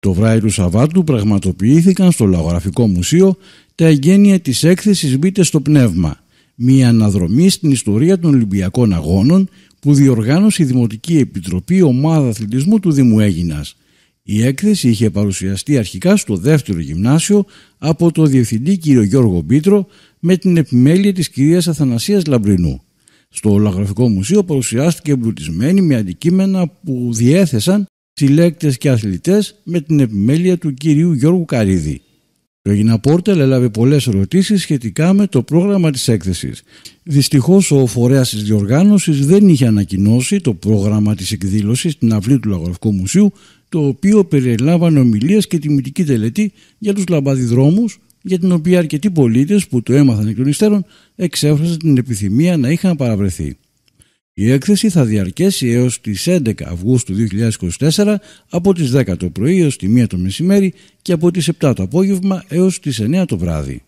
Το βράδυ του Σαββάτου πραγματοποιήθηκαν στο Λαγογραφικό Μουσείο τα εγγένεια της έκθεσης «Μπείτε στο πνεύμα», μια αναδρομή στην ιστορία των Ολυμπιακών Αγώνων που διοργάνωσε η Δημοτική Επιτροπή Ομάδα Αθλητισμού του Δήμου Έγινας. Η έκθεση είχε παρουσιαστεί αρχικά στο δεύτερο γυμνάσιο από το Διευθυντή κ. Γιώργο Μπίτρο με την επιμέλεια της κυρίας Αθανασίας Λαμπρινού. Στο Ολαγραφικό Μουσείο παρουσιάστηκε εμπλουτισμένη με αντικείμενα που διέθεσαν συλλέκτες και αθλητές με την επιμέλεια του κυρίου Γιώργου Καρίδη. Το Πόρτελ έλαβε πολλές ερωτήσεις σχετικά με το πρόγραμμα της έκθεσης. Δυστυχώς, ο φορέας της διοργάνωσης δεν είχε ανακοινώσει το πρόγραμμα της εκδήλωσης στην αυλή του Λαγορευκού Μουσείου το οποίο περιελάμβανε ομιλίες και τιμητική τελετή για τους λαμπαδιδρόμους, για την οποία αρκετοί πολίτες που το έμαθαν εκ των υστέρων εξέφρασαν την επιθυμία να είχαν παραβρεθεί. Η έκθεση θα διαρκέσει έως τις 11 Αυγούστου 2024 από τις 10 το πρωί έως τη 1 το μεσημέρι και από τις 7 το απόγευμα έως τις 9 το βράδυ.